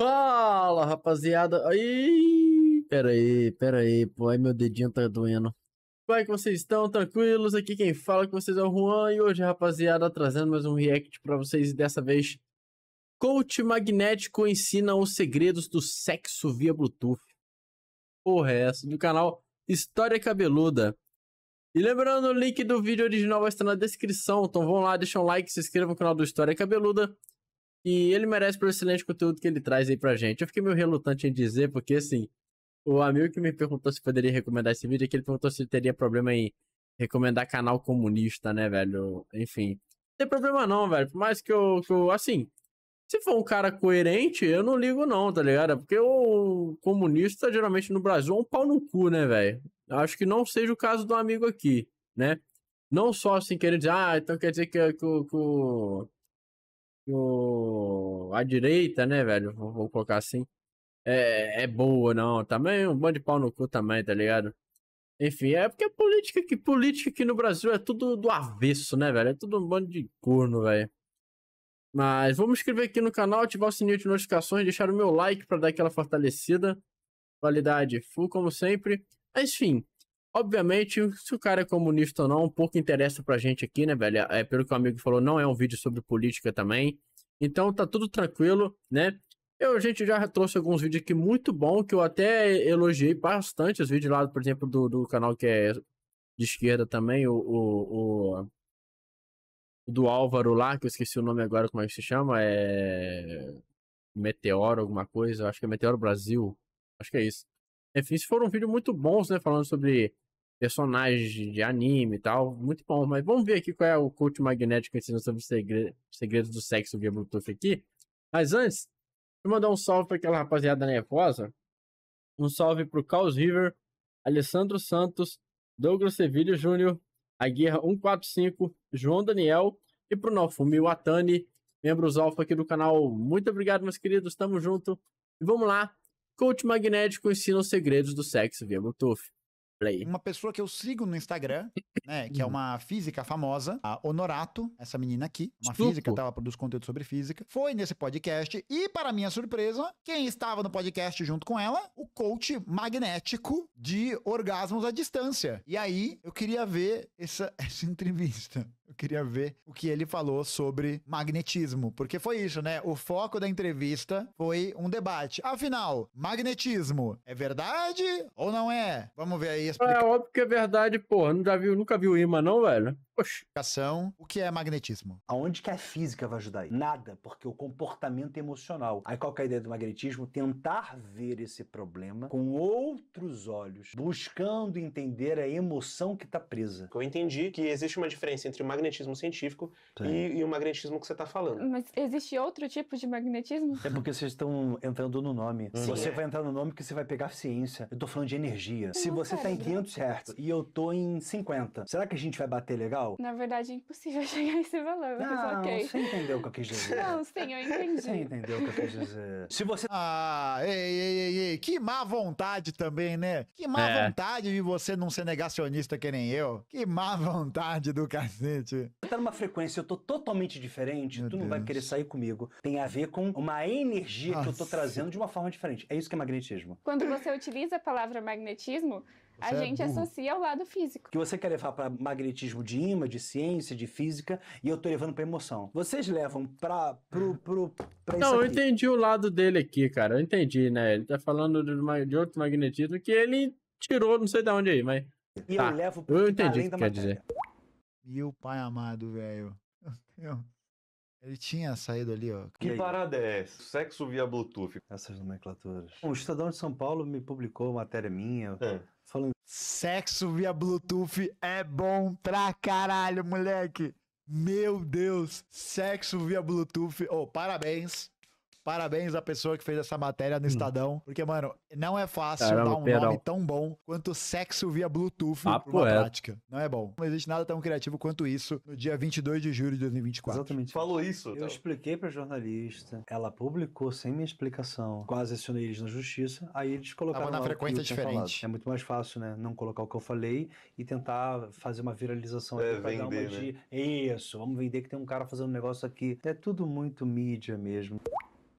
Fala, rapaziada. Aí, pera aí, pera aí, pô. aí meu dedinho tá doendo. Como é que vocês estão? Tranquilos? Aqui quem fala com vocês é o Juan. E hoje, rapaziada, trazendo mais um react pra vocês. E dessa vez, coach magnético ensina os segredos do sexo via Bluetooth. Porra, é essa? Do canal História Cabeluda. E lembrando, o link do vídeo original vai estar na descrição. Então vão lá, deixa um like, se inscrevam no canal do História Cabeluda. E ele merece pelo excelente conteúdo que ele traz aí pra gente. Eu fiquei meio relutante em dizer, porque assim, o amigo que me perguntou se poderia recomendar esse vídeo, é que ele perguntou se teria problema em recomendar canal comunista, né, velho? Enfim. Não tem problema não, velho. Por mais que eu, que eu. Assim, se for um cara coerente, eu não ligo, não, tá ligado? É porque o comunista, geralmente no Brasil, é um pau no cu, né, velho? Acho que não seja o caso do amigo aqui, né? Não só assim, querendo dizer, ah, então quer dizer que, que, que o o, a direita, né, velho? Vou, vou colocar assim. É, é, boa, não. Também um bando de pau no cu também, tá ligado? Enfim, é porque é política que política aqui no Brasil é tudo do avesso, né, velho? É tudo um bando de corno, velho. Mas vamos inscrever aqui no canal, ativar o sininho de notificações, deixar o meu like para dar aquela fortalecida. Qualidade full, como sempre. Mas enfim, Obviamente, se o cara é comunista ou não, um pouco interessa pra gente aqui, né, velho? É, pelo que o amigo falou, não é um vídeo sobre política também. Então tá tudo tranquilo, né? Eu, a gente já trouxe alguns vídeos aqui muito bom, que eu até elogiei bastante os vídeos lá, por exemplo, do, do canal que é de esquerda também, o, o, o, do Álvaro lá, que eu esqueci o nome agora, como é que se chama? É. Meteoro, alguma coisa, acho que é Meteoro Brasil. Acho que é isso. Enfim, foram um vídeos muito bons, né? Falando sobre personagens de anime e tal. Muito bom. Mas vamos ver aqui qual é o coach magnético ensinando sobre segredo, segredos do sexo via Bluetooth aqui. Mas antes, vou mandar um salve para aquela rapaziada nervosa. Um salve para o Caos River, Alessandro Santos, Douglas Sevilho Júnior, a Guerra 145, João Daniel e para o Nofumi Watani, membros alfa aqui do canal. Muito obrigado, meus queridos. Tamo junto. E vamos lá. Coach Magnético ensina os segredos do sexo via Bluetooth. Play. Uma pessoa que eu sigo no Instagram, né? Que é uma física famosa, a Honorato, essa menina aqui, uma Estupo. física, tá, Ela produz conteúdo sobre física. Foi nesse podcast e, para minha surpresa, quem estava no podcast junto com ela? O coach magnético de orgasmos à distância. E aí, eu queria ver essa, essa entrevista. Eu queria ver o que ele falou sobre magnetismo, porque foi isso, né? O foco da entrevista foi um debate. Afinal, magnetismo é verdade ou não é? Vamos ver aí. É óbvio que é verdade, pô. Nunca viu, nunca viu o imã, não, velho. O que é magnetismo? Aonde que a física vai ajudar aí? Nada, porque o comportamento é emocional. Aí qual é a ideia do magnetismo? Tentar ver esse problema com outros olhos, buscando entender a emoção que está presa. Eu entendi que existe uma diferença entre o magnetismo científico e, e, o magnetismo que você está falando. Mas existe outro tipo de magnetismo? É porque vocês estão entrando no nome. Sim, você vai entrar no nome que você vai pegar ciência. Eu estou falando de energia. Se você está em 500 Hz e eu estou em 50, será que a gente vai bater legal? Na verdade, é impossível chegar a esse valor, mas não, ok. Você entendeu o que eu quis dizer. Não, sim, eu entendi. Você entendeu o que eu quis dizer. Se você. Ah, ei, ei, ei, ei. Que má vontade também, né? Que má é. vontade de você não ser negacionista que nem eu. Que má vontade do cacete. Você tá numa frequência, eu tô totalmente diferente, Meu tu não Deus. vai querer sair comigo. Tem a ver com uma energia Nossa. que eu tô trazendo de uma forma diferente. É isso que é magnetismo. Quando você utiliza a palavra magnetismo, a é gente associa ao lado físico. Que você quer levar para magnetismo de imã, de ciência, de física, e eu estou levando para emoção. Vocês levam para pro, pro Não, eu entendi o lado dele aqui, cara. Eu entendi, né? Ele está falando de, de outro magnetismo que ele tirou, não sei de onde aí, mas e tá. eu levo pro eu entendi além que da quer matéria. dizer. Meu pai amado, velho. Ele tinha saído ali, ó. Que parada é essa? Sexo via Bluetooth. Essas nomenclaturas. O Estadão de São Paulo me publicou matéria minha. É. Falando. Sexo via Bluetooth é bom pra caralho, moleque. Meu Deus. Sexo via Bluetooth. Oh, parabéns. Parabéns à pessoa que fez essa matéria no hum. Estadão. Porque, mano, não é fácil Caramba, dar um nome tão bom quanto sexo via Bluetooth ah, uma é. prática. Não é bom. Não existe nada tão criativo quanto isso no dia 22 de julho de 2024. Exatamente. Falou isso. Eu então. expliquei pra jornalista. Ela publicou sem minha explicação. Quase acionei eles na justiça. Aí eles colocaram. Tava na frequência diferente. É muito mais fácil, né? Não colocar o que eu falei e tentar fazer uma viralização é, aqui pra vender, dar uma né? de. Isso, vamos vender que tem um cara fazendo um negócio aqui. É tudo muito mídia mesmo.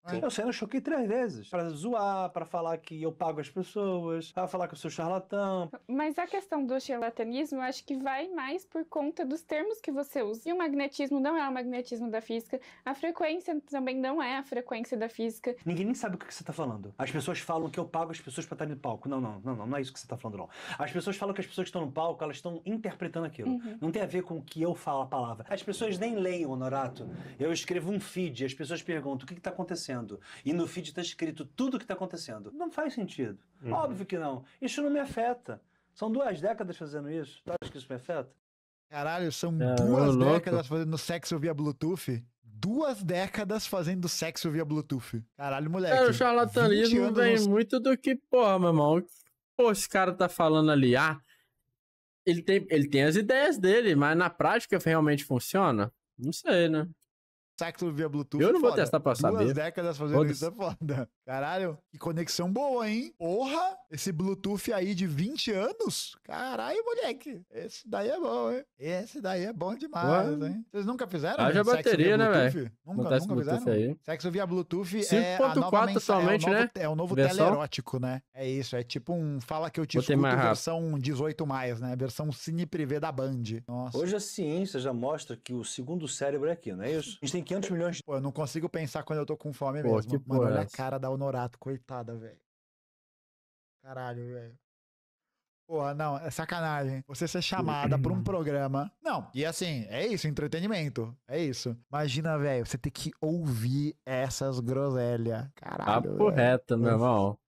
É. Sim. Eu sendo choquei três vezes. Pra zoar, pra falar que eu pago as pessoas, pra falar que eu sou charlatão. Mas a questão do charlatanismo, eu acho que vai mais por conta dos termos que você usa. E o magnetismo não é o magnetismo da física. A frequência também não é a frequência da física. Ninguém nem sabe o que você tá falando. As pessoas falam que eu pago as pessoas pra estar no palco. Não, não, não, não, não é isso que você tá falando, não. As pessoas falam que as pessoas que estão no palco, elas estão interpretando aquilo. Uhum. Não tem a ver com o que eu falo a palavra. As pessoas nem leem o honorato. Eu escrevo um feed, as pessoas perguntam o que, que tá acontecendo acontecendo. E no feed está escrito tudo o que está acontecendo. Não faz sentido. Uhum. Óbvio que não. Isso não me afeta. São duas décadas fazendo isso. Tu acha que isso me afeta? Caralho, são é, duas décadas fazendo sexo via Bluetooth. Duas décadas fazendo sexo via Bluetooth. Caralho, moleque. Cara, é, o charlatanismo vem muito do que, porra, meu irmão. Pô, esse cara tá falando ali, ah, ele tem, ele tem as ideias dele, mas na prática realmente funciona? Não sei, né? saxo via Bluetooth. Eu é não vou testar pra saber. Duas décadas fazendo Todos. isso é foda. Caralho, que conexão boa, hein? Porra! Esse Bluetooth aí de 20 anos? Caralho, moleque. Esse daí é bom, hein? Esse daí é bom demais, Ué. hein? Vocês nunca fizeram? Ah, já né? bateria, né, velho? Nunca, Montar nunca fizeram? Aí. Sexo via Bluetooth 5. é 5.4 é somente, é novo, né? É o novo versão? telerótico, né? É isso, é tipo um Fala Que Eu Te Botei Escuto versão 18+, mais, né? Versão cine privê da Band. Nossa. Hoje a é ciência já mostra que o segundo cérebro é aqui, não é isso? A gente tem 500 milhões de... Pô, eu não consigo pensar quando eu tô com fome Pô, mesmo. Mano, olha essa. a cara da Honorato, coitada, velho. Caralho, velho. Porra, não, é sacanagem. Você ser chamada pra um programa. Não, e assim, é isso, entretenimento. É isso. Imagina, velho, você ter que ouvir essas groselhas. Caralho. Papo véio. reto, meu irmão.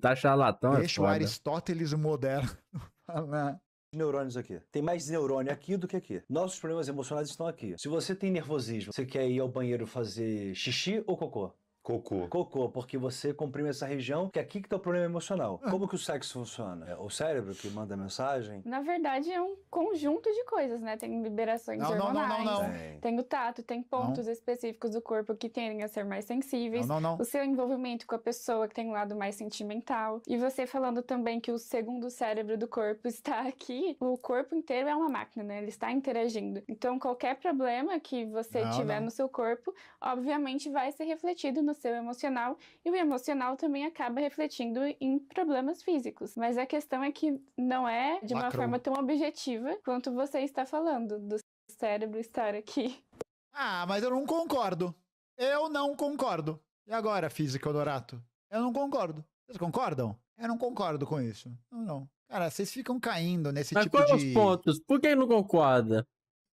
tá charlatão é Deixa é foda. o Aristóteles moderno falar neurônios aqui. Tem mais neurônio aqui do que aqui. Nossos problemas emocionais estão aqui. Se você tem nervosismo, você quer ir ao banheiro fazer xixi ou cocô? Cocô. Cocô, porque você comprime essa região, que é aqui que tá o problema emocional. Ah. Como que o sexo funciona? É o cérebro que manda a mensagem? Na verdade, é um conjunto de coisas, né? Tem liberações não, hormonais. Não, não, não, não. Tem o tato, tem pontos específicos do corpo que tendem a ser mais sensíveis. Não, não, não. O seu envolvimento com a pessoa que tem um lado mais sentimental. E você falando também que o segundo cérebro do corpo está aqui, o corpo inteiro é uma máquina, né? Ele está interagindo. Então, qualquer problema que você tiver no seu corpo, obviamente vai ser refletido no no seu emocional e o emocional também acaba refletindo em problemas físicos. Mas a questão é que não é de uma forma tão objetiva quanto você está falando do cérebro estar aqui. Ah, mas eu não concordo. Eu não concordo. E agora, física Dorato, Eu não concordo. Vocês concordam? Eu não concordo com isso. Não, não. Cara, vocês ficam caindo nesse mas tipo de... Mas quais os pontos? Por que não concorda?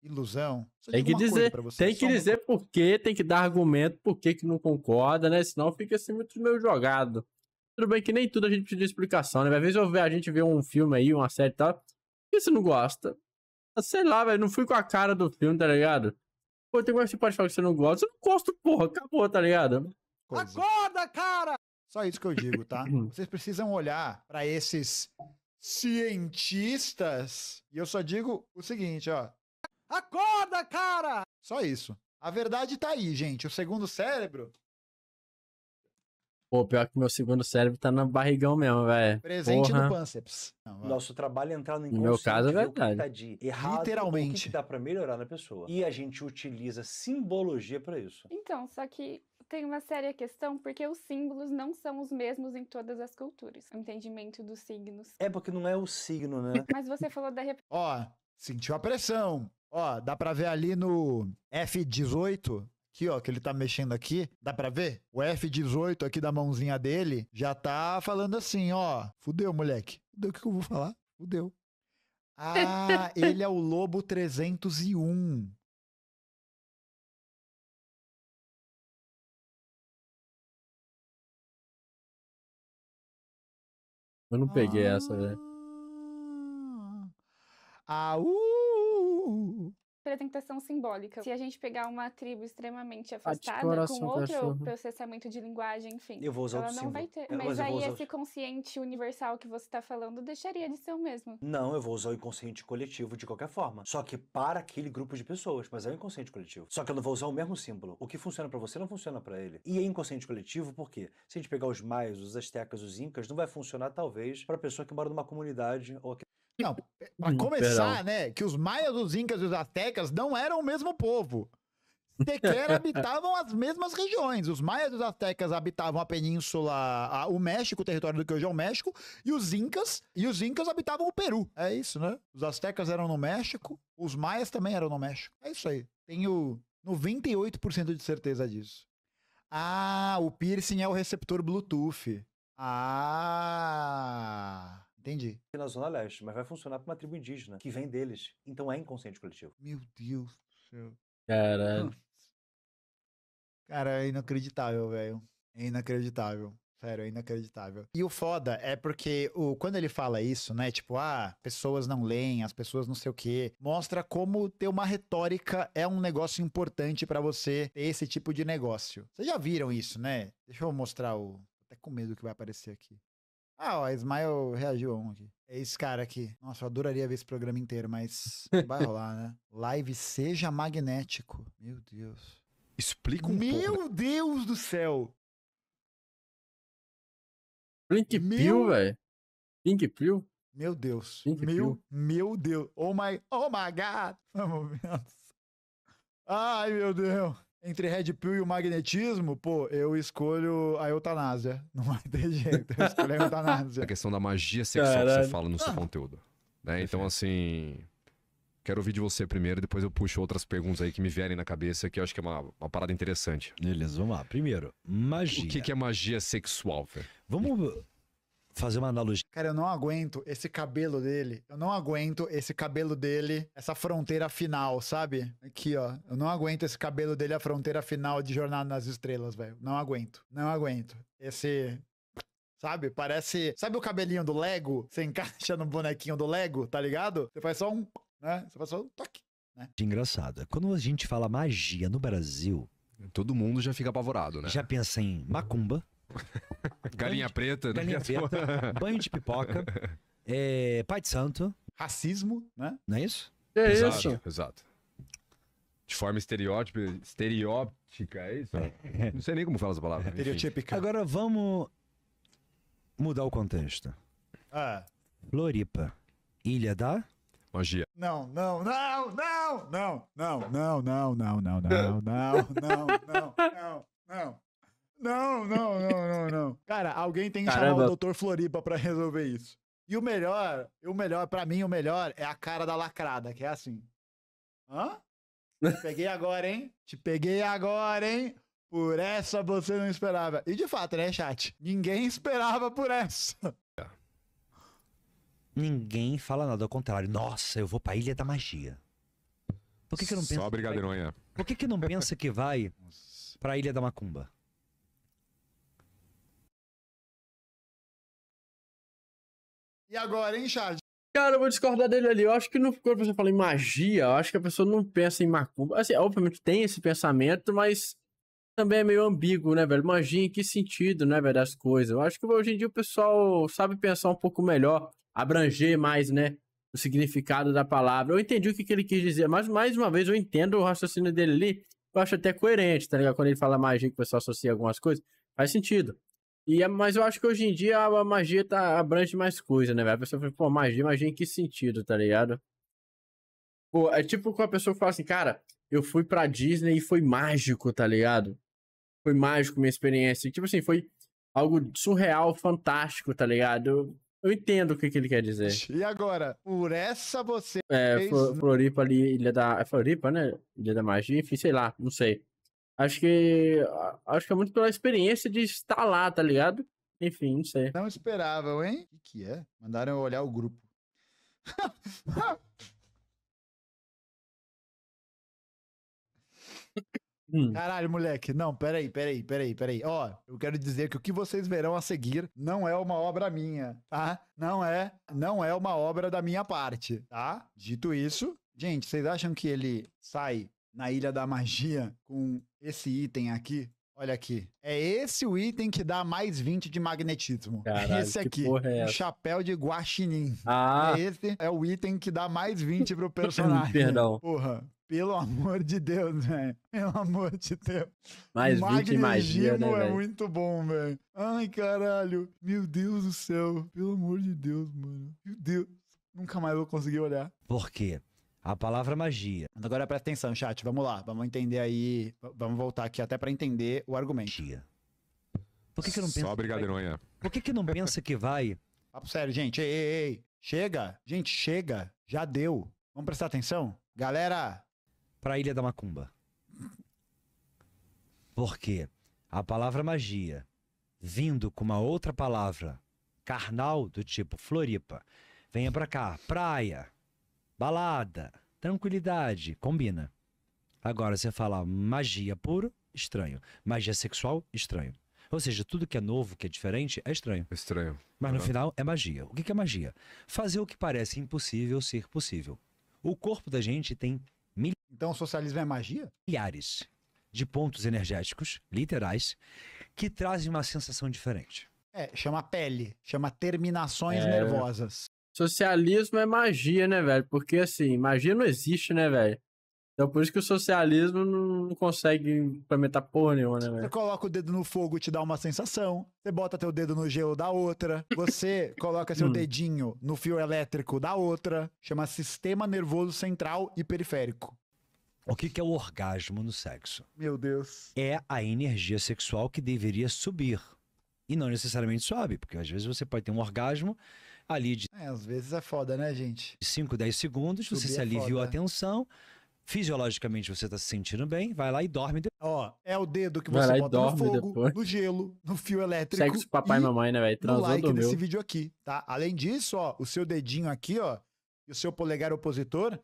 ilusão. Só tem que dizer, tem que dizer uma... por quê, tem que dar argumento por que não concorda, né? Senão fica assim muito meio jogado. Tudo bem que nem tudo a gente precisa de explicação, né? Às vezes eu ver, a gente vê um filme aí, uma série e tal, e você não gosta. Ah, sei lá, velho, não fui com a cara do filme, tá ligado? Pô, tem como você pode falar que você não gosta? Eu não gosto, porra, acabou, tá ligado? Coisa. Acorda, cara! Só isso que eu digo, tá? Vocês precisam olhar para esses cientistas. E eu só digo o seguinte, ó. Acorda, cara! Só isso. A verdade tá aí, gente. O segundo cérebro. Pô, pior que meu segundo cérebro tá no barrigão mesmo, velho. Presente Porra. no pânceps. Nosso trabalho é entrar no inconsciente. No meu caso é verdade. Tá errado, Literalmente. O que, dá pra melhorar na pessoa. E a gente utiliza simbologia para isso. Então, só que tem uma séria questão porque os símbolos não são os mesmos em todas as culturas. O entendimento dos signos. É porque não é o signo, né? Mas você falou da. Ó, sentiu a pressão. Ó, dá pra ver ali no F18, aqui, ó, que ele tá mexendo aqui, dá pra ver? O F18 aqui da mãozinha dele já tá falando assim, ó, fudeu, moleque. Fudeu, o que, eu vou falar? Fudeu. Ah, ele é o Lobo 301. Eu não peguei né? ah. essa, velho. Ah, uh! representação simbólica. Se a gente pegar uma tribo extremamente afastada, com outro cachorro. processamento de linguagem, enfim, eu vou usar ela não símbolo. vai ter. mas, mas aí esse consciente universal que você está falando deixaria de ser o mesmo. Não, eu vou usar o inconsciente coletivo de qualquer forma. Só que para aquele grupo de pessoas, mas é o inconsciente coletivo. Só que eu não vou usar o mesmo símbolo. O que funciona para você não funciona para ele. E é inconsciente coletivo porque se a gente pegar os maias, os astecas, os incas, não vai funcionar talvez para a pessoa que mora numa comunidade ou aqui. Não, pra hum, começar, né? Que os maias, os incas e os astecas não eram o mesmo povo. Sequer habitavam as mesmas regiões. Os maias e os astecas habitavam a península, a, o México, o território do que hoje é o México, e os incas, e os incas habitavam o Peru. É isso, né? Os astecas eram no México, os maias também eram no México. É isso aí. Tenho 98% de certeza disso. Ah, o piercing é o receptor Bluetooth. Ah. Entendi. Na Zona Leste, mas vai funcionar para uma tribo indígena, que vem deles. Então é inconsciente coletivo. Meu Deus do céu. Caralho. Cara, é inacreditável, velho. É inacreditável. Sério, é inacreditável. E o foda é porque o, quando ele fala isso, né? Tipo, ah, pessoas não leem, as pessoas não sei o quê. Mostra como ter uma retórica é um negócio importante para você ter esse tipo de negócio. Vocês já viram isso, né? Deixa eu mostrar o. Tô até com medo que vai aparecer aqui. Ah, ó, a Smile reagiu a um aqui. É esse cara aqui. Nossa, eu adoraria ver esse programa inteiro, mas vai rolar, né? Live Seja Magnético. Meu Deus. Explica um Meu pouco. Meu né? Deus do céu! Pink Meu... velho. Pink Pio? Meu Deus. Pink meu, meu Deus. Oh my, oh my God. Ai, meu Deus entre Red Pill e o magnetismo, pô, eu escolho a eutanásia. Não vai ter jeito, eu escolho a eutanásia. a questão da magia sexual Caralho. que você fala no seu ah. conteúdo. Né? Então, assim, quero ouvir de você primeiro, depois eu puxo outras perguntas aí que me vierem na cabeça, que eu acho que é uma, uma parada interessante. Beleza, vamos lá. Primeiro, magia. O que, que é magia sexual, velho? Vamos fazer uma analogia. Cara, eu não aguento esse cabelo dele. Eu não aguento esse cabelo dele, essa fronteira final, sabe? Aqui, ó. Eu não aguento esse cabelo dele, a fronteira final de Jornada nas Estrelas, velho. Não aguento. Não aguento. Esse. Sabe? Parece. Sabe o cabelinho do Lego? Você encaixa no bonequinho do Lego, tá ligado? Você faz só um. Né? Você faz só um toque. Né? Engraçado. É quando a gente fala magia no Brasil. Todo mundo já fica apavorado, né? Já pensa em macumba, Galinha de, preta. Galinha preta, banho de pipoca, é, pai de santo. Racismo, né? Não é isso? É exato, isso. Exato. De forma estereótipa, estereótica, é isso? Não sei nem como fala essa palavra. Estereotípica. Agora vamos mudar o contexto. Ah. Floripa, Ilha da... Magia. Não, não, não, não, não, não, não, não, não, não, não, não, não, não, não, não, não. Não, não, não, não, não. Cara, alguém tem que Caramba. chamar o Dr. Floripa pra resolver isso. E o melhor, o melhor, pra mim, o melhor é a cara da lacrada, que é assim. Hã? Te peguei agora, hein? Te peguei agora, hein? Por essa você não esperava. E de fato, né, chat? Ninguém esperava por essa. Ninguém fala nada, ao contrário. Nossa, eu vou pra Ilha da Magia. Por que, que eu não penso? Só brigadeironha. Né? Por que, que não pensa que vai pra Ilha da Macumba? E agora, hein, Charles? Cara, eu vou discordar dele ali. Eu acho que não, quando você fala em magia, eu acho que a pessoa não pensa em macumba. Assim, obviamente tem esse pensamento, mas também é meio ambíguo, né, velho? Magia em que sentido, né, velho, das coisas? Eu acho que hoje em dia o pessoal sabe pensar um pouco melhor, abranger mais, né, o significado da palavra. Eu entendi o que, que ele quis dizer, mas mais uma vez eu entendo o raciocínio dele ali. Eu acho até coerente, tá ligado? Quando ele fala magia que o pessoal associa algumas coisas, faz sentido. E, é, mas eu acho que hoje em dia a magia tá, abrange mais coisa, né, A pessoa fala, pô, magia, magia em que sentido, tá ligado? Pô, é tipo quando a pessoa fala assim, cara, eu fui pra Disney e foi mágico, tá ligado? Foi mágico minha experiência. Tipo assim, foi algo surreal, fantástico, tá ligado? Eu, eu entendo o que, que ele quer dizer. E agora, por essa você. É, fez... Floripa ali, Ilha da. É Floripa, né? Ilha da Magia, enfim, sei lá, não sei. Acho que. Acho que é muito pela experiência de estar lá, tá ligado? Enfim, não sei. Não esperava, hein? O que, que é? Mandaram eu olhar o grupo. Hum. Caralho, moleque. Não, peraí, peraí, peraí, peraí. Ó, eu quero dizer que o que vocês verão a seguir não é uma obra minha, tá? Não é, não é uma obra da minha parte, tá? Dito isso, gente, vocês acham que ele sai na Ilha da Magia com esse item aqui. Olha aqui. É esse o item que dá mais 20 de magnetismo. Caralho, esse aqui. É o chapéu de guaxinim. É ah. Esse é o item que dá mais 20 pro personagem. Perdão. Porra. Pelo amor de Deus, velho. Pelo amor de Deus. Mais 20 magia, né, é muito bom, velho. Ai, caralho. Meu Deus do céu. Pelo amor de Deus, mano. Meu Deus. Nunca mais vou conseguir olhar. Por quê? A palavra magia. Agora presta atenção, chat. Vamos lá, vamos entender aí. Vamos voltar aqui até para entender o argumento. Magia. Por que, que não penso? Só brigadeironha. Vai... É. Por que, que não pensa que vai. Papo sério, gente. Ei, ei, ei. Chega. Gente, chega. Já deu. Vamos prestar atenção? Galera. Pra Ilha da Macumba. Porque a palavra magia, vindo com uma outra palavra carnal do tipo Floripa, venha pra cá, praia, balada, tranquilidade, combina. Agora você fala magia puro, estranho. Magia sexual, estranho. Ou seja, tudo que é novo, que é diferente, é estranho. Estranho. Mas uhum. no final é magia. O que, é magia? Fazer o que parece impossível ser possível. O corpo da gente tem milhares. Então, socialismo é magia? Milhares de pontos energéticos, literais, que trazem uma sensação diferente. É, chama pele, chama terminações é. nervosas. Socialismo é magia, né, velho? Porque assim, magia não existe, né, velho? Então por isso que o socialismo não consegue implementar porra nenhuma, né, velho? Você coloca o dedo no fogo e te dá uma sensação. Você bota teu dedo no gelo da outra. Você coloca seu hum. dedinho no fio elétrico da outra. Chama sistema nervoso central e periférico. O que, que é o orgasmo no sexo? Meu Deus. É a energia sexual que deveria subir. E não necessariamente sobe, porque às vezes você pode ter um orgasmo ali de. É, às vezes é foda, né, gente? De 5, 10 segundos, Subir você se é aliviou a tensão. Fisiologicamente você tá se sentindo bem, vai lá e dorme. Ó, é o dedo que você bota no fogo, depois. no gelo, no fio elétrico. Sexo papai e mamãe, né, velho? No like meu. vídeo aqui, tá? Além disso, ó, o seu dedinho aqui, ó, e o seu polegar opositor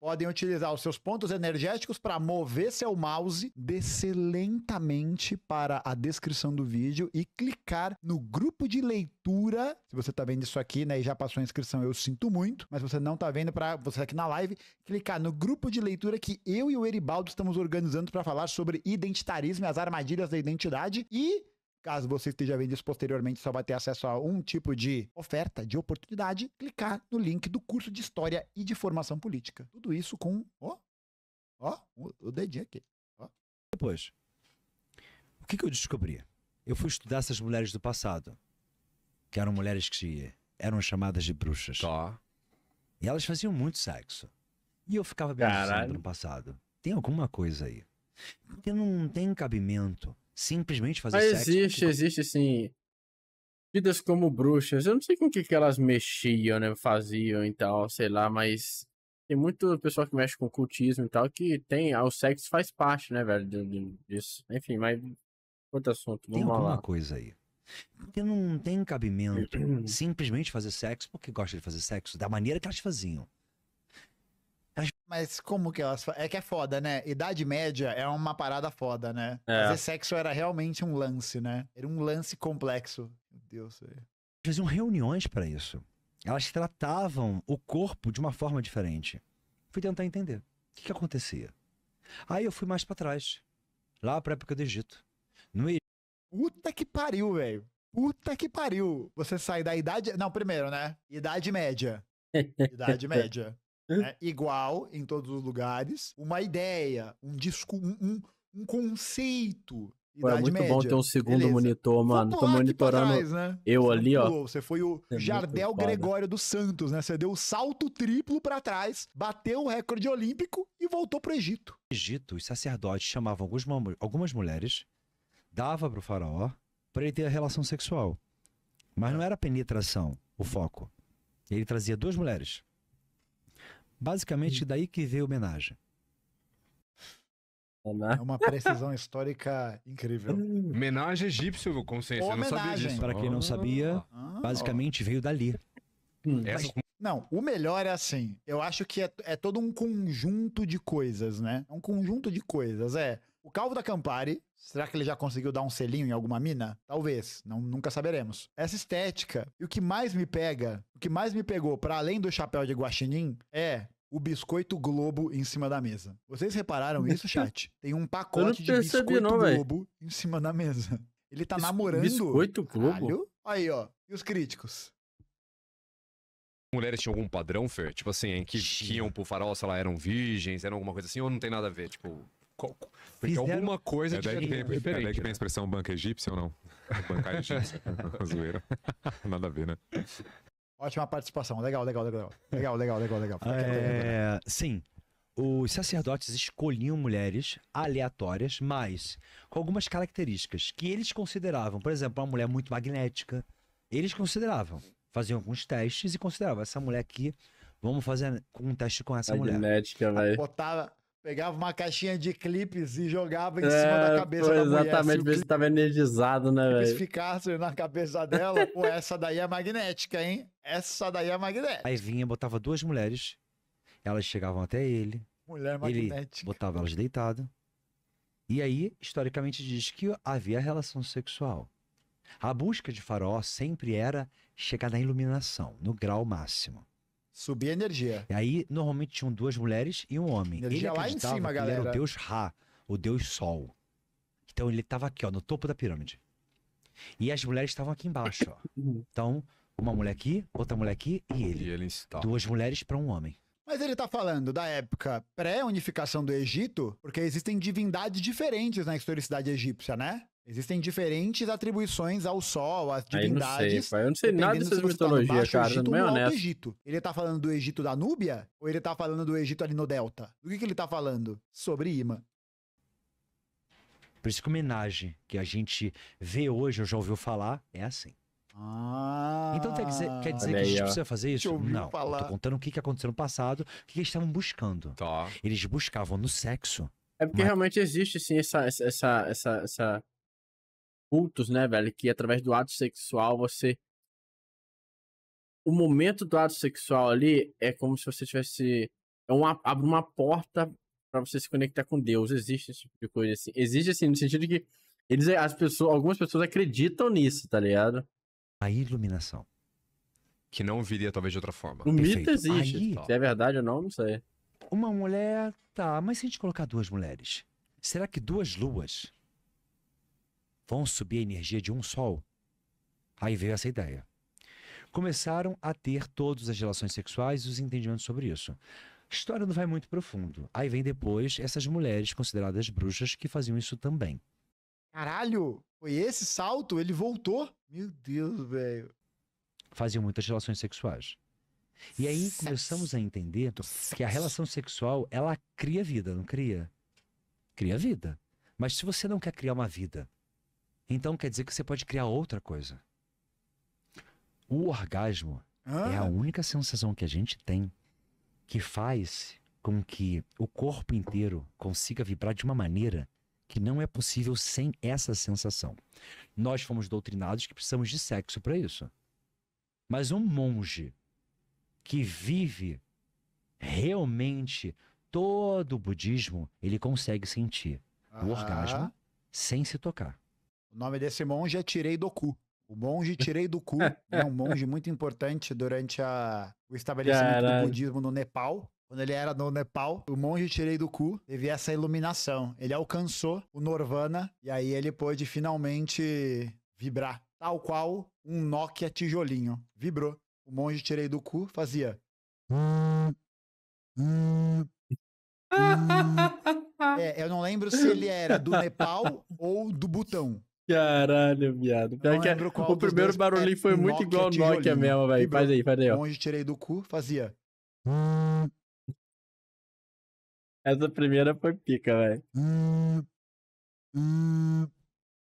podem utilizar os seus pontos energéticos para mover seu mouse, descer lentamente para a descrição do vídeo e clicar no grupo de leitura. Se você está vendo isso aqui, né, e já passou a inscrição, eu sinto muito, mas você não está vendo para você aqui na live, clicar no grupo de leitura que eu e o Eribaldo estamos organizando para falar sobre identitarismo e as armadilhas da identidade e Caso você esteja vendo isso posteriormente, só vai ter acesso a um tipo de oferta, de oportunidade, clicar no link do curso de História e de Formação Política. Tudo isso com, ó, ó, o dedinho aqui. Ó. Depois, o que, que eu descobri? Eu fui estudar essas mulheres do passado, que eram mulheres que eram chamadas de bruxas. só tá. E elas faziam muito sexo. E eu ficava pensando no passado. Tem alguma coisa aí. Porque não tem cabimento simplesmente fazer Mas sexo. Existe, existe sim. vidas como bruxas. Eu não sei com o que, que elas mexiam, né? Faziam e tal, sei lá, mas tem muito pessoal que mexe com cultismo e tal que tem. Ah, o sexo faz parte, né, velho? Disso. Enfim, mas. Outro assunto, vamos tem lá. Tem alguma coisa aí. Porque não tem cabimento simplesmente fazer sexo porque gosta de fazer sexo da maneira que elas faziam. Mas como que elas. É, é que é foda, né? Idade média é uma parada foda, né? É. Fazer sexo era realmente um lance, né? Era um lance complexo. Meu Deus. Faziam reuniões para isso. Elas tratavam o corpo de uma forma diferente. Fui tentar entender o que, que acontecia. Aí eu fui mais para trás, lá pra época do Egito. No Egito. Puta que pariu, velho. Puta que pariu. Você sai da idade. Não, primeiro, né? Idade média. Idade média. Né, igual em todos os lugares, uma ideia, um, disco, um, um, um conceito Pô, é muito média. bom ter um segundo Beleza. monitor, mano. Tô monitorando. Trás, né? Eu você ali, pulou. ó. Você foi o é Jardel Gregório dos Santos, né? Você deu o salto triplo para trás, bateu o recorde olímpico e voltou pro Egito. No Egito, os sacerdotes chamavam algumas mulheres, dava pro faraó para ele ter relação sexual. Mas não era penetração o foco. Ele trazia duas mulheres. Basicamente, daí que veio a homenagem. É uma precisão histórica incrível. Hum. Homenagem egípcio, meu consciência. Eu não sabia disso. Para quem não sabia, ah. basicamente veio dali. Hum. Não, o melhor é assim. Eu acho que é, é todo um conjunto de coisas, né? É um conjunto de coisas. É o calvo da Campari, será que ele já conseguiu dar um selinho em alguma mina? Talvez, não, nunca saberemos. Essa estética, e o que mais me pega, o que mais me pegou para além do chapéu de guaxinim é o biscoito Globo em cima da mesa. Vocês repararam isso, chat? Tem um pacote de biscoito não, Globo em cima da mesa. Ele tá Bis namorando. Biscoito Globo? Caralho? Aí, ó. E os críticos? Mulheres tinham algum padrão, Fer? Tipo assim, que, que iam pro farol, se lá, eram virgens, eram alguma coisa assim, ou não tem nada a ver? Tipo. Porque alguma coisa é daí, que é daí que tem a né? expressão banca egípcia ou não? Bancária egípcia. Zoeira. Nada a ver, né? Ótima participação. Legal, legal, legal. Legal, legal, legal, legal. É... Sim. Os sacerdotes escolhiam mulheres aleatórias, mas com algumas características que eles consideravam. Por exemplo, uma mulher muito magnética. Eles consideravam. Faziam alguns testes e consideravam essa mulher aqui. Vamos fazer um teste com essa magnética, mulher. Magnética, velho. Botava Pegava uma caixinha de clipes e jogava em é, cima da é, cabeça da mulher. Exatamente, ver se tava tá energizado, né, velho? Se ficasse na cabeça dela, pô, essa daí é magnética, hein? Essa daí é magnética. Aí vinha, botava duas mulheres, elas chegavam até ele. Mulher magnética. Ele botava elas deitadas. E aí, historicamente, diz que havia relação sexual. A busca de Faraó sempre era chegar na iluminação, no grau máximo. Subia a energia. E aí, normalmente tinham duas mulheres e um homem. Energia ele lá em cima, galera. Ele era o deus Ra, o deus Sol. Então ele estava aqui, ó, no topo da pirâmide. E as mulheres estavam aqui embaixo, ó. Uhum. Então, uma mulher aqui, outra mulher aqui e ele. E ele Duas mulheres para um homem. Mas ele está falando da época pré-unificação do Egito, porque existem divindades diferentes na historicidade egípcia, né? Existem diferentes atribuições ao sol, às divindades. Eu não sei, pai. Eu não sei nada dessas tá mitologias, tá cara. Egito, não é, é honesto. Egito. Ele tá falando do Egito da Núbia? Ou ele tá falando do Egito ali no Delta? Do que, que ele tá falando? Sobre imã. Por isso que homenagem que a gente vê hoje, ou já ouviu falar, é assim. Ah, então quer dizer, quer dizer que a gente precisa fazer isso? Não. Falar. Eu tô contando o que, que aconteceu no passado, o que, eles estavam buscando. Tá. Eles buscavam no sexo. É porque realmente existe, assim essa, essa, essa, essa cultos, né, velho? Que através do ato sexual você. O momento do ato sexual ali é como se você tivesse. É uma, abre uma porta para você se conectar com Deus. Existe esse tipo de coisa assim. Existe assim, no sentido que eles, as pessoas, algumas pessoas acreditam nisso, tá ligado? A iluminação. Que não viria talvez de outra forma. O Perfeito. mito existe. Aí... Se é verdade ou não, não sei. Uma mulher, tá, mas se a gente colocar duas mulheres, será que duas luas Vão subir a energia de um sol? Aí veio essa ideia. Começaram a ter todas as relações sexuais e os entendimentos sobre isso. A história não vai muito profundo. Aí vem depois essas mulheres consideradas bruxas que faziam isso também. Caralho! Foi esse salto? Ele voltou? Meu Deus, velho. Faziam muitas relações sexuais. E aí começamos a entender que a relação sexual, ela cria vida, não cria? Cria vida. Mas se você não quer criar uma vida, então quer dizer que você pode criar outra coisa. O orgasmo ah. é a única sensação que a gente tem que faz com que o corpo inteiro consiga vibrar de uma maneira que não é possível sem essa sensação. Nós fomos doutrinados que precisamos de sexo para isso. Mas um monge que vive realmente todo o budismo, ele consegue sentir ah. o orgasmo sem se tocar. O nome desse monge é Tirei do Cu. O monge Tirei do Cu é um monge muito importante durante a, o estabelecimento Caralho. do budismo no Nepal. Quando ele era no Nepal, o monge Tirei do Cu teve essa iluminação. Ele alcançou o Nirvana e aí ele pôde finalmente vibrar. Tal qual um Nokia tijolinho. Vibrou. O monge Tirei do Cu fazia. é, eu não lembro se ele era do Nepal ou do Butão. Caralho, viado. Pior que é, o primeiro barulhinho é foi muito igual o Nokia mesmo, velho. Faz aí, faz aí, ó. Onde tirei do cu, fazia. Essa primeira foi pica, velho.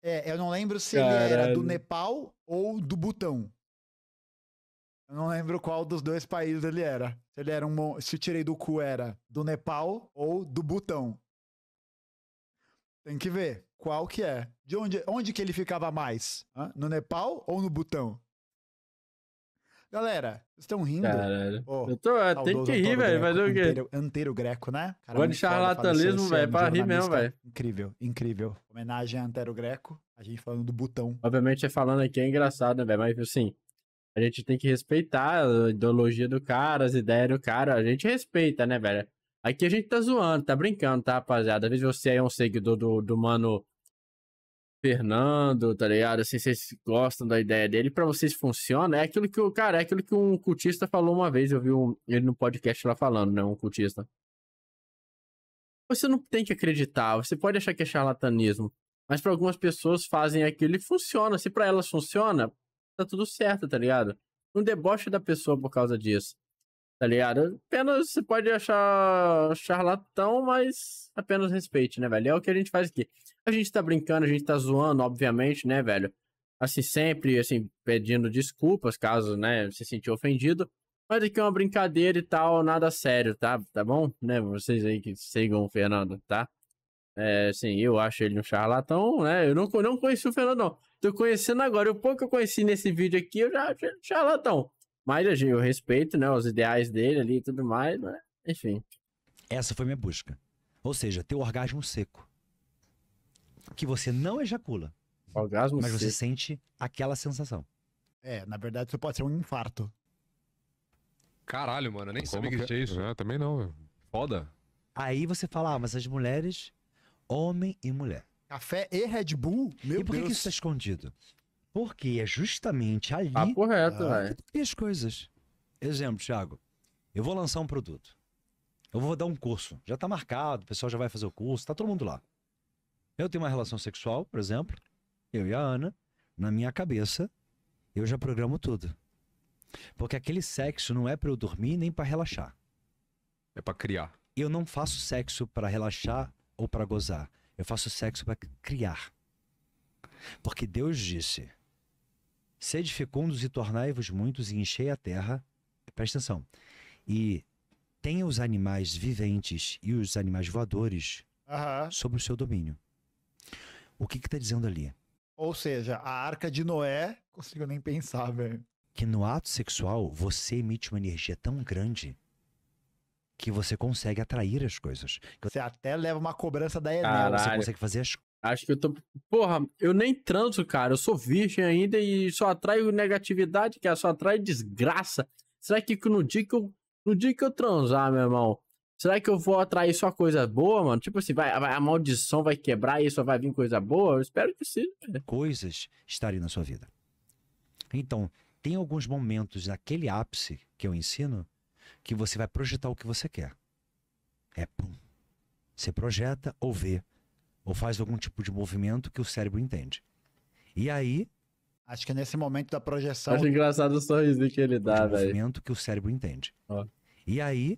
É, eu não lembro se Caralho. ele era do Nepal ou do Butão. Eu não lembro qual dos dois países ele era. Se ele era um. Se tirei do cu era do Nepal ou do Butão. Tem que ver qual que é? De onde, onde que ele ficava mais? Hã? No Nepal ou no Butão? Galera, vocês estão rindo? Caralho. Oh, eu tô, eu tem que rir, velho. Fazer o quê? Anteiro, greco, né? Cara, Quando charlatanismo, velho, pra rir mesmo, velho. Incrível, incrível. Homenagem a Antero Greco, a gente falando do Butão. Obviamente, falando aqui é engraçado, né, velho? Mas, assim, a gente tem que respeitar a ideologia do cara, as ideias do cara. A gente respeita, né, velho? Aqui a gente tá zoando, tá brincando, tá, rapaziada? Às vezes você é um seguidor do, do mano Fernando, tá ligado? Assim, vocês gostam da ideia dele, para vocês funciona. É aquilo que o cara, é aquilo que um cultista falou uma vez, eu vi um, ele no podcast lá falando, né? Um cultista. Você não tem que acreditar, você pode achar que é charlatanismo, mas para algumas pessoas fazem aquilo e funciona. Se para elas funciona, tá tudo certo, tá ligado? Não deboche da pessoa por causa disso. Tá ligado? Apenas você pode achar charlatão, mas apenas respeite, né, velho? É o que a gente faz aqui. A gente tá brincando, a gente tá zoando, obviamente, né, velho? Assim, sempre, assim, pedindo desculpas caso, né, se sentiu ofendido. Mas aqui é uma brincadeira e tal, nada sério, tá? Tá bom? Né? Vocês aí que sigam o Fernando, tá? É, assim, eu acho ele um charlatão, né? Eu não, não conheci o Fernando, não. Tô conhecendo agora. O pouco que eu conheci nesse vídeo aqui, eu já achei charlatão. Mas assim, eu respeito, né? Os ideais dele ali e tudo mais, mas, enfim. Essa foi minha busca. Ou seja, ter o orgasmo seco. Que você não ejacula. Orgasmo mas seco. você sente aquela sensação. É, na verdade, isso pode ser um infarto. Caralho, mano, eu nem Como sabia que, tinha é isso. É, também não. Foda. Aí você fala, ah, mas as mulheres, homem e mulher. Café e Red Bull? Meu e por Deus. que isso está escondido? Porque é justamente ali ah, correto, ah, que as coisas. Exemplo, Thiago. Eu vou lançar um produto. Eu vou dar um curso. Já tá marcado, o pessoal já vai fazer o curso, tá todo mundo lá. Eu tenho uma relação sexual, por exemplo, eu e a Ana, na minha cabeça, eu já programo tudo. Porque aquele sexo não é para eu dormir nem para relaxar. É para criar. Eu não faço sexo para relaxar ou para gozar. Eu faço sexo para criar. Porque Deus disse: Sede fecundos e tornai-vos muitos e enchei a terra. Presta atenção. E tenha os animais viventes e os animais voadores sobre o seu domínio. O que está dizendo ali? Ou seja, a arca de Noé, consigo nem pensar, velho. Que no ato sexual você emite uma energia tão grande que você consegue atrair as coisas. Você até leva uma cobrança da Enel. Você consegue fazer as Acho que eu tô. Porra, eu nem transo, cara. Eu sou virgem ainda e só atraio negatividade, que é Só atrai desgraça. Será que no dia que eu, no dia que eu transar, meu irmão, será que eu vou atrair só coisa boa, mano? Tipo assim, vai, a maldição vai quebrar e só vai vir coisa boa? Eu espero que sim. Coisas estarem na sua vida. Então, tem alguns momentos daquele ápice que eu ensino que você vai projetar o que você quer. É pum. Você projeta ou vê ou faz algum tipo de movimento que o cérebro entende. E aí. Acho que é nesse momento da projeção. Acho engraçado o sorriso que ele dá, velho. movimento que o cérebro entende. Ó. E aí,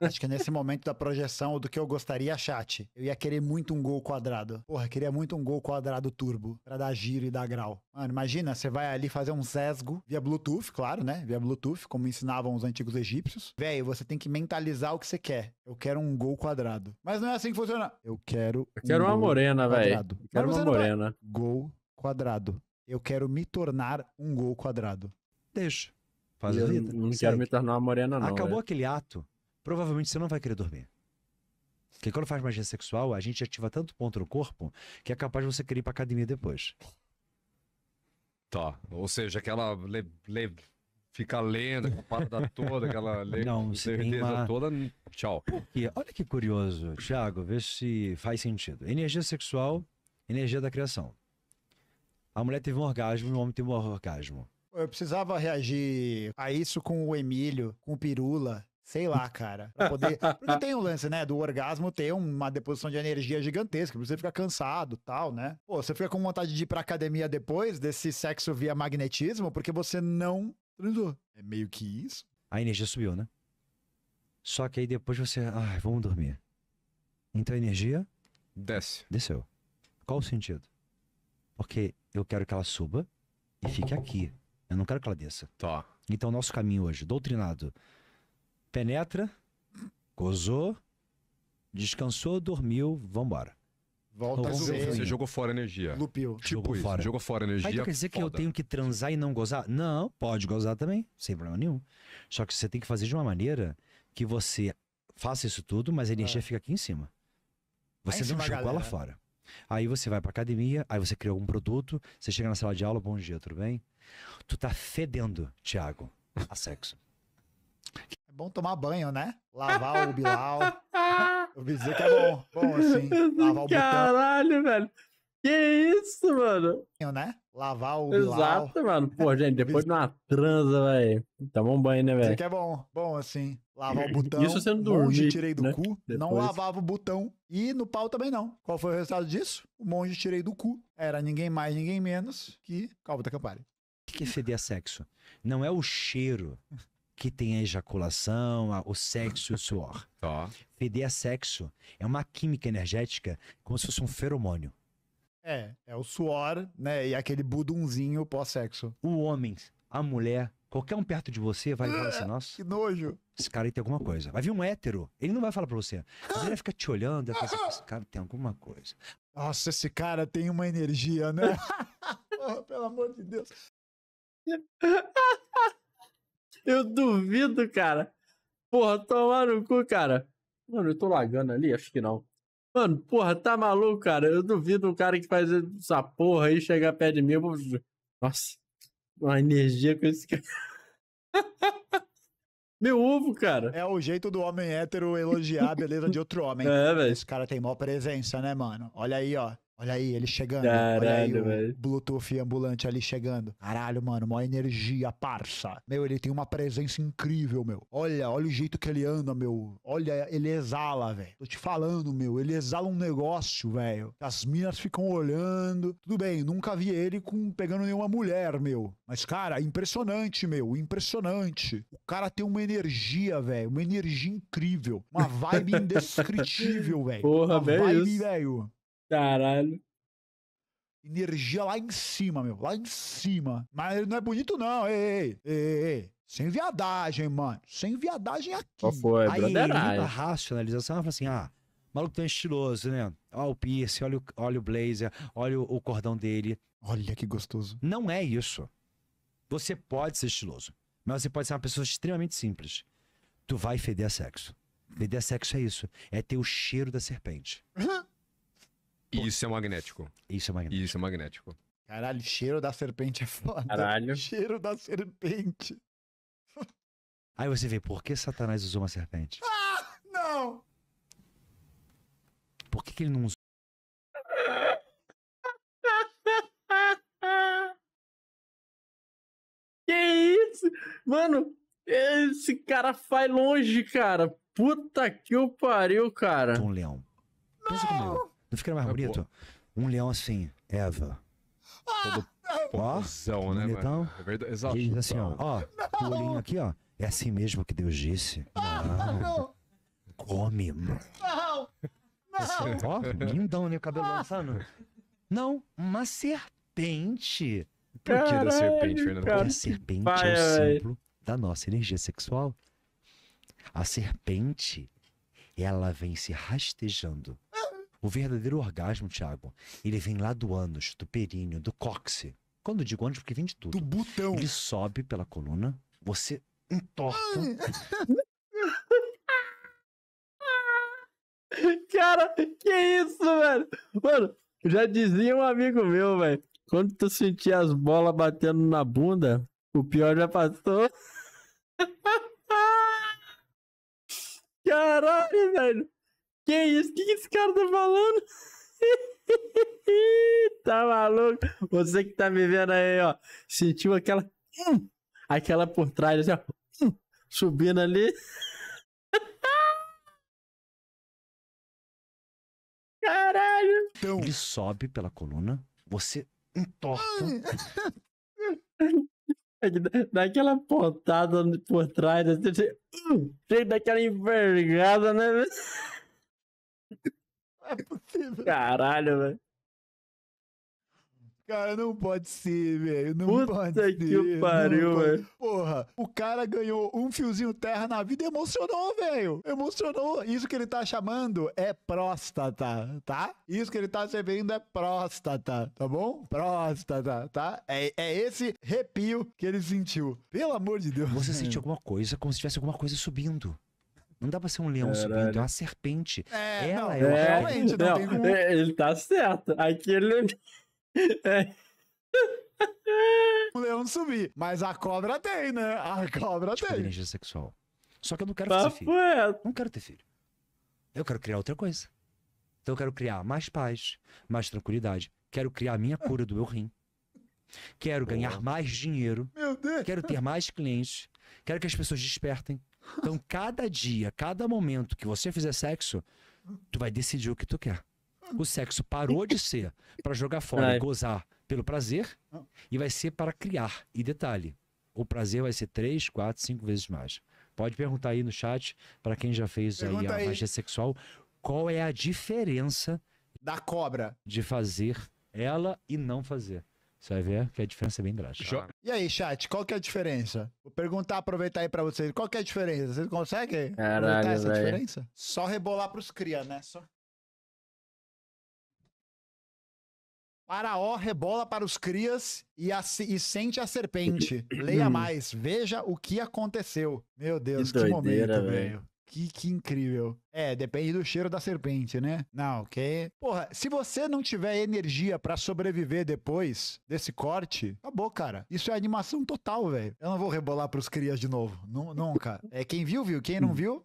Acho que nesse momento da projeção do que eu gostaria, é chat, eu ia querer muito um gol quadrado. Porra, queria muito um gol quadrado turbo pra dar giro e dar grau. Mano, imagina, você vai ali fazer um sesgo via Bluetooth, claro, né? Via Bluetooth, como ensinavam os antigos egípcios. Velho, você tem que mentalizar o que você quer. Eu quero um gol quadrado. Mas não é assim que funciona. Eu quero. Eu quero um uma morena, velho. Quero uma morena. Vai. Tá gol quadrado. Eu quero me tornar um gol quadrado. Deixa. Fazer vida. Não, não quero me tornar uma morena, não. Acabou véio. aquele ato provavelmente você não vai querer dormir. Porque quando faz magia sexual, a gente ativa tanto ponto no corpo que é capaz de você querer ir pra academia depois. Tá. Ou seja, aquela. Le, le, ficar lendo, aquela parada toda, aquela le, não, certeza uma... toda. Tchau. Porque, olha que curioso, Thiago, vê se faz sentido. Energia sexual, energia da criação. A mulher teve um orgasmo e o homem teve um orgasmo. Eu precisava reagir a isso com o Emílio, com o Pirula, Sei lá, cara. Pra poder... Porque tem o um lance, né? Do orgasmo ter uma deposição de energia gigantesca, pra você ficar cansado tal, né? Pô, você fica com vontade de ir pra academia depois desse sexo via magnetismo porque você não transou. É meio que isso. A energia subiu, né? Só que aí depois você. Ai, vamos dormir. Então a energia. Desce. Desceu. Qual o sentido? Porque eu quero que ela suba e fique aqui. Eu não quero que ela desça. Tá. Então, o nosso caminho hoje, doutrinado penetra, gozou, descansou, dormiu, vambora. Volta a zero. Você jogou fora energia. Lupiu. Tipo jogou isso, fora. jogou fora energia. Aí, então quer dizer foda. que eu tenho que transar e não gozar? Não, pode gozar também, sem problema nenhum. Só que você tem que fazer de uma maneira que você faça isso tudo, mas a energia é. fica aqui em cima. Você aí não jogou galera. ela fora. Aí você vai pra academia, aí você cria algum produto, você chega na sala de aula, bom dia, tudo bem? Tu tá fedendo, Thiago, a sexo. É bom tomar banho, né? Lavar o Bilal. Eu ouvi dizer que é bom. Bom, assim. Lavar o Caralho, botão. velho. Que isso, mano? Né? Lavar o Exato, Bilal. Exato, mano. Pô, gente, depois de uma transa, velho. Tomar um banho, né, velho? que é bom. Bom, assim. Lavar o botão. Isso sendo dormir, Monge tirei do né? cu. Depois. Não lavava o botão. E no pau também não. Qual foi o resultado disso? O monge tirei do cu. Era ninguém mais, ninguém menos que Calvo da Campari. O que é feder a sexo? Não é o cheiro que tem a ejaculação, a, o sexo e o suor. Tá. Feder a é sexo é uma química energética como se fosse um feromônio. É, é o suor, né? E aquele budunzinho pós-sexo. O homem, a mulher, qualquer um perto de você vai falar assim, nossa. Que nojo. Esse cara aí tem alguma coisa. Vai vir um hétero, ele não vai falar pra você. Mas ele fica te olhando e pensa, assim, esse cara tem alguma coisa. Nossa, esse cara tem uma energia, né? Oh, pelo amor de Deus. Eu duvido, cara. Porra, tomar no cu, cara. Mano, eu tô lagando ali? Acho que não. Mano, porra, tá maluco, cara? Eu duvido um cara que faz essa porra aí chegar perto de mim. Nossa, uma energia com esse cara. Meu ovo, cara. É o jeito do homem hétero elogiar a beleza de outro homem. É, velho. Esse cara tem maior presença, né, mano? Olha aí, ó. Olha aí, ele chegando. Caralho, Olha aí velho. o Bluetooth ambulante ali chegando. Caralho, mano, maior energia, parça. Meu, ele tem uma presença incrível, meu. Olha, olha o jeito que ele anda, meu. Olha, ele exala, velho. Tô te falando, meu, ele exala um negócio, velho. As minas ficam olhando. Tudo bem, nunca vi ele com pegando nenhuma mulher, meu. Mas, cara, impressionante, meu. Impressionante. O cara tem uma energia, velho. Uma energia incrível. Uma vibe indescritível, velho. Porra, velho. Vibe, velho. Caralho. Energia lá em cima, meu. Lá em cima. Mas não é bonito, não. Ei, ei, ei. ei. Sem viadagem, mano. Sem viadagem aqui. Qual foi? É Aí ele a racionalização ela fala assim: ah, maluco tão estiloso, né? Olha o piercing, olha o, olha o blazer, olha o, o cordão dele. Olha que gostoso. Não é isso. Você pode ser estiloso, mas você pode ser uma pessoa extremamente simples. Tu vai feder a sexo. Feder a sexo é isso. É ter o cheiro da serpente. Uhum. E isso é magnético. Isso é magnético. Isso é magnético. Caralho, cheiro da serpente é foda. Caralho. Cheiro da serpente. Aí você vê, por que Satanás usou uma serpente? Ah, não! Por que, que ele não usou? Que isso? Mano, esse cara vai longe, cara. Puta que o pariu, cara. Um leão. Pensa comigo. Não fica mais é bonito? Boa. Um leão assim, Eva. Todo ah, né? Bonitão. É verdade, exato. Diz assim, ó, ó o olhinho aqui, ó. É assim mesmo que Deus disse. Ah, não. não. Come, mano. Não. Não. É ó, lindão, né? O cabelo ah. lançando. Não, uma serpente. Por que da serpente, Fernando? Porque a serpente vai, é o símbolo da nossa energia sexual. A serpente, ela vem se rastejando o verdadeiro orgasmo, Tiago, ele vem lá do ânus, do períneo, do cóccix. Quando eu digo ânus, porque vem de tudo. Do botão. Ele sobe pela coluna, você entorta. Cara, que isso, velho? Mano, já dizia um amigo meu, velho. Quando tu sentir as bolas batendo na bunda, o pior já passou. Caralho, velho. Que é isso? O que, esse cara tá falando? tá maluco? Você que tá me vendo aí, ó. Sentiu aquela. Hum, aquela por trás, assim, ó. Hum, subindo ali. Caralho! Então... Ele sobe pela coluna, você entorta. É daquela pontada por trás, assim, hum, daquela envergada, né? é possível. Caralho, velho. Cara, não pode ser, velho. Não Puta pode ser. Puta que pariu, velho. Porra, o cara ganhou um fiozinho terra na vida e emocionou, velho. Emocionou. Isso que ele tá chamando é próstata, tá? Isso que ele tá servindo é próstata, tá bom? Próstata, tá? É, é esse repio que ele sentiu. Pelo amor de Deus. Você sentiu alguma coisa como se tivesse alguma coisa subindo. Não dá pra ser um leão Caralho. subindo, é uma serpente. É, Ela não, é, é realmente, não, não tem como... É, ele tá certo. Aquele É. O leão subir. Mas a cobra tem, né? A cobra tipo, tem. energia sexual. Só que eu não quero ter filho. É. Não quero ter filho. Eu quero criar outra coisa. Então eu quero criar mais paz, mais tranquilidade. Quero criar a minha cura do meu rim. Quero Boa. ganhar mais dinheiro. Meu Deus. Quero ter mais clientes. Quero que as pessoas despertem. Então, cada dia, cada momento que você fizer sexo, tu vai decidir o que tu quer. O sexo parou de ser para jogar fora Ai. e gozar pelo prazer ah. e vai ser para criar. E detalhe, o prazer vai ser três, quatro, cinco vezes mais. Pode perguntar aí no chat para quem já fez aí a aí. magia sexual, qual é a diferença da cobra de fazer ela e não fazer. Você vai ver que a diferença é bem drástica. Ah. E aí, chat, qual que é a diferença? Vou perguntar, aproveitar aí pra vocês. Qual que é a diferença? Vocês conseguem Caralho, aproveitar essa véio. diferença? Só rebolar pros cria, né? Só... Faraó rebola para os crias e, a, e sente a serpente. Leia mais, veja o que aconteceu. Meu Deus, que, que doideira, momento, velho. Que, que incrível. É, depende do cheiro da serpente, né? Não, que. É, porra, se você não tiver energia para sobreviver depois desse corte, acabou, cara. Isso é animação total, velho. Eu não vou rebolar pros crias de novo. N nunca. É quem viu, viu. Quem não viu.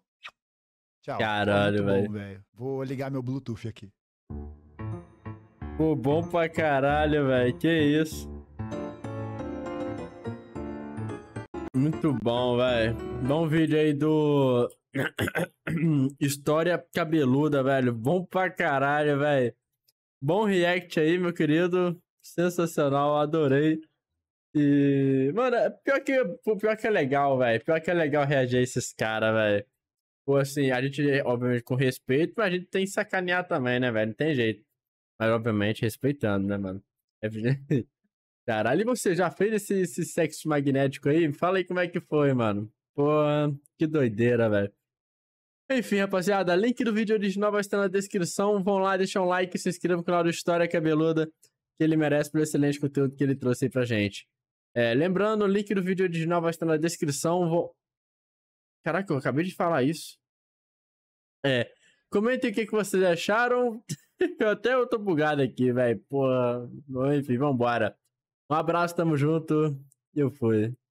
Tchau. Caralho, velho. Vou ligar meu Bluetooth aqui. Pô, bom pra caralho, velho. Que isso. Muito bom, velho. Bom vídeo aí do História cabeluda, velho. Bom pra caralho, velho. Bom react aí, meu querido. Sensacional, adorei. E, mano, é pior que, pior que é legal, velho. Pior que é legal reagir a esses caras, velho. Pô, assim, a gente, obviamente, com respeito, mas a gente tem que sacanear também, né, velho? Não tem jeito. Mas, obviamente, respeitando, né, mano? É caralho, e você já fez esse, esse sexo magnético aí? Fala aí como é que foi, mano. Pô, que doideira, velho. Enfim, rapaziada, link do vídeo original vai estar na descrição. Vão lá, deixam um like, se inscrevam no canal do História Cabeluda, é que ele merece pelo excelente conteúdo que ele trouxe aí pra gente. É, lembrando, o link do vídeo original vai estar na descrição. Vou... Caraca, eu acabei de falar isso. É. Comentem o que, que vocês acharam. eu até eu tô bugado aqui, velho. Pô, enfim, vambora. Um abraço, tamo junto. Eu fui.